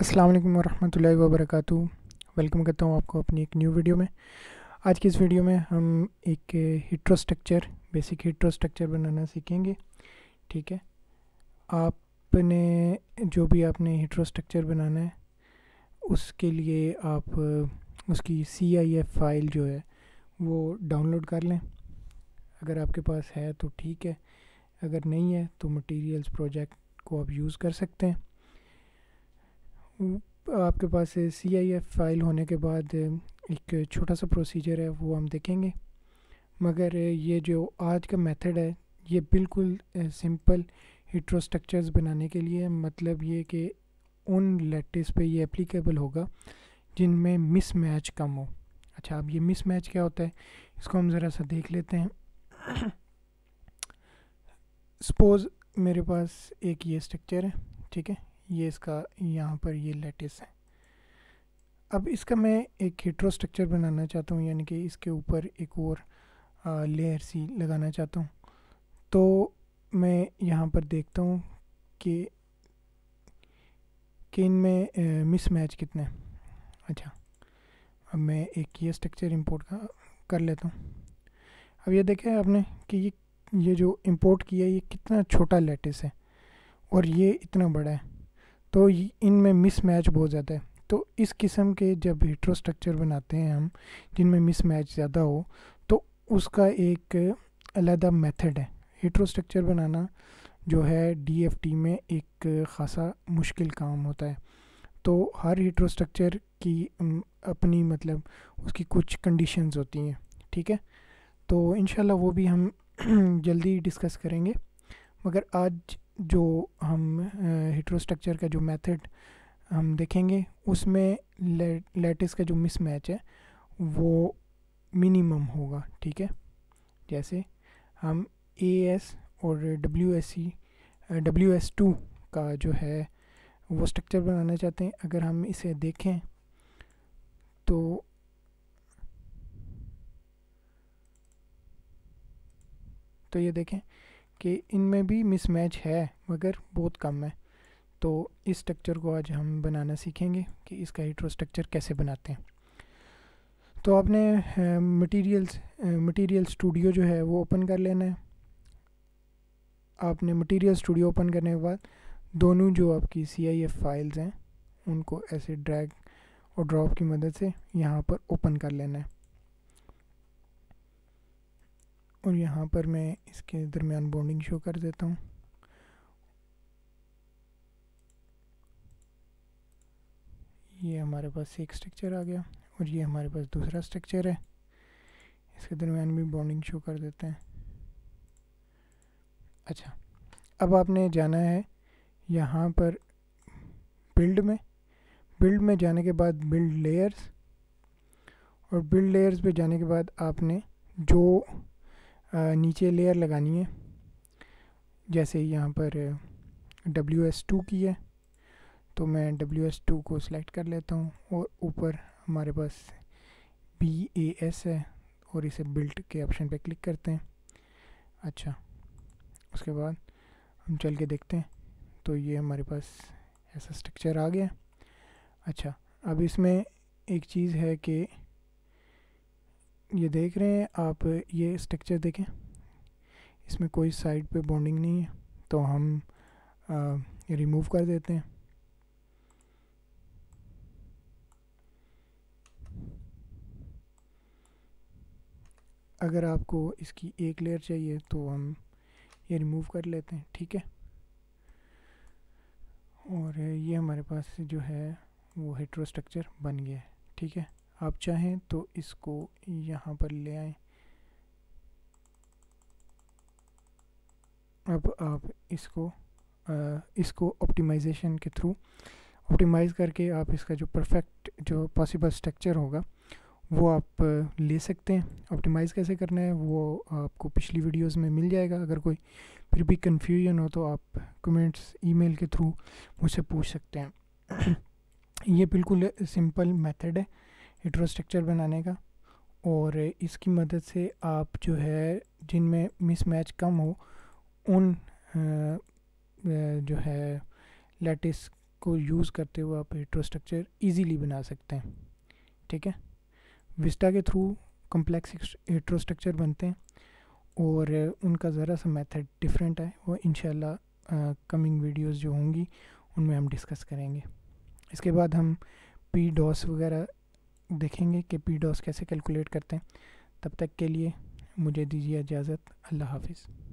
अस्सलाम वालेकुम वरहमतुल्लाहि वबरकatuह वेलकम करता हूँ आपको अपनी एक न्यू वीडियो में आज की इस वीडियो में हम एक हीट्रोस्ट्रक्चर बेसिक हीट्रोस्ट्रक्चर बनाना सीखेंगे ठीक है आपने जो भी आपने हीट्रोस्ट्रक्चर बनाना है उसके लिए आप उसकी सी आई एफ फाइल जो है वो डाउनलोड कर लें अगर आपके पास है तो ठीक है अगर नहीं है तो मटीरियल्स प्रोजेक्ट को आप यूज़ कर सकते हैं हम्म, आपके पास सी आई एफ फाइल होने के बाद एक छोटा सा प्रोसीजर है वो हम देखेंगे मगर ये जो आज का मेथड है ये बिल्कुल सिंपल हिट्रोस्ट्रक्चर्स बनाने के लिए मतलब ये कि उन लेटिस पे ये एप्लीकेबल होगा जिनमें मिस मैच कम हो अच्छा अब ये मिस मैच क्या होता है इसको हम ज़रा सा देख लेते हैं सपोज़ मेरे पास एक ये स्ट्रक्चर है ठीक है ये इसका यहाँ पर ये लेटिस है अब इसका मैं एक हेट्रो स्ट्रक्चर बनाना चाहता हूँ यानी कि इसके ऊपर एक और लेयर सी लगाना चाहता हूँ तो मैं यहाँ पर देखता हूँ कि कि इनमें मिस मैच कितने हैं अच्छा अब मैं एक ये स्ट्रक्चर इंपोर्ट का कर लेता हूँ अब ये देखा है आपने कि ये ये जो इंपोर्ट किया ये कितना छोटा लेटिस है और ये इतना बड़ा है तो इनमें मिसमैच बहुत ज़्यादा है तो इस किस्म के जब हीट्रो स्ट्रक्चर बनाते हैं हम जिनमें मिसमैच ज़्यादा हो तो उसका एक अलहदा मेथड है हीट्रो स्ट्रक्चर बनाना जो है डी में एक ख़ासा मुश्किल काम होता है तो हर हीट्रो स्ट्रक्चर की अपनी मतलब उसकी कुछ कंडीशंस होती हैं ठीक है तो इन वो भी हम जल्दी डिस्कस करेंगे मगर आज जो हम हिट्रोस्ट्रक्चर का जो मेथड हम देखेंगे उसमें लेटिस का जो मिसमैच है वो मिनिमम होगा ठीक है जैसे हम ए एस और W S C W S two का जो है वो स्ट्रक्चर बनाना चाहते हैं अगर हम इसे देखें तो तो ये देखें कि इनमें भी मिसमैच है मगर बहुत कम है तो इस स्ट्रक्चर को आज हम बनाना सीखेंगे कि इसका हीट्रो कैसे बनाते हैं तो आपने मटेरियल्स मटेरियल स्टूडियो जो है वो ओपन कर लेना है आपने मटेरियल स्टूडियो ओपन करने के बाद दोनों जो आपकी सी आई एफ फाइल्स हैं उनको ऐसे ड्रैग और ड्रॉप की मदद से यहाँ पर ओपन कर लेना है और यहाँ पर मैं इसके दरमियान बॉन्डिंग शो कर देता हूँ ये हमारे पास एक स्ट्रक्चर आ गया और ये हमारे पास दूसरा स्ट्रक्चर है इसके दरमियान भी बॉन्डिंग शो कर देते हैं अच्छा अब आपने जाना है यहाँ पर बिल्ड में बिल्ड में जाने के बाद बिल्ड लेयर्स और बिल्ड लेयर्स पे जाने के बाद आपने जो नीचे लेयर लगानी है जैसे यहाँ पर डब्ल्यू एस टू की है तो मैं डब्ल्यू एस टू को सिलेक्ट कर लेता हूँ और ऊपर हमारे पास बी ए एस है और इसे बिल्ट के ऑप्शन पे क्लिक करते हैं अच्छा उसके बाद हम चल के देखते हैं तो ये हमारे पास ऐसा स्ट्रक्चर आ गया अच्छा अब इसमें एक चीज़ है कि ये देख रहे हैं आप ये स्ट्रक्चर देखें इसमें कोई साइड पे बॉन्डिंग नहीं है तो हम आ, रिमूव कर देते हैं अगर आपको इसकी एक लेयर चाहिए तो हम ये रिमूव कर लेते हैं ठीक है और ये हमारे पास जो है वो हेट्रोस्ट्रक्चर बन गया है ठीक है आप चाहें तो इसको यहाँ पर ले आए अब आप इसको आ, इसको ऑप्टिमाइजेशन के थ्रू ऑप्टिमाइज़ करके आप इसका जो परफेक्ट जो पॉसिबल स्ट्रक्चर होगा वो आप ले सकते हैं ऑप्टिमाइज़ कैसे करना है वो आपको पिछली वीडियोस में मिल जाएगा अगर कोई फिर भी कन्फ्यूजन हो तो आप कमेंट्स ईमेल के थ्रू मुझसे पूछ सकते हैं ये बिल्कुल सिंपल मेथड है हिट्रोस्ट्रक्चर बनाने का और इसकी मदद से आप जो है जिनमें मिसमैच कम हो उन जो है लेटिस को यूज़ करते हुए आप हिट्रोस्ट्रक्चर इजीली बना सकते हैं ठीक है विस्टा के थ्रू कम्प्लेक्स हिट्रोस्ट्रक्चर बनते हैं और उनका ज़रा सा मेथड डिफरेंट है वो इन कमिंग वीडियोस जो होंगी उनमें हम डिस्कस करेंगे इसके बाद हम पी डॉस वगैरह देखेंगे कि पी कैसे कैलकुलेट करते हैं तब तक के लिए मुझे दीजिए इजाज़त अल्लाह हाफिज़